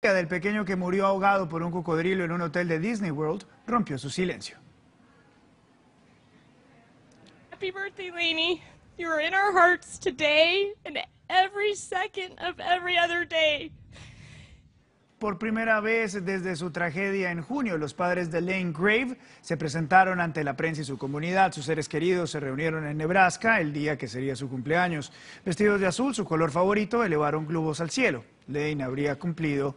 del pequeño que murió ahogado por un cocodrilo en un hotel de Disney World rompió su silencio. Happy birthday, Lainey. in our hearts today and every second of every other day. Por primera vez desde su tragedia en junio, los padres de Lane Grave se presentaron ante la prensa y su comunidad. Sus seres queridos se reunieron en Nebraska el día que sería su cumpleaños. Vestidos de azul, su color favorito, elevaron globos al cielo. Lane habría cumplido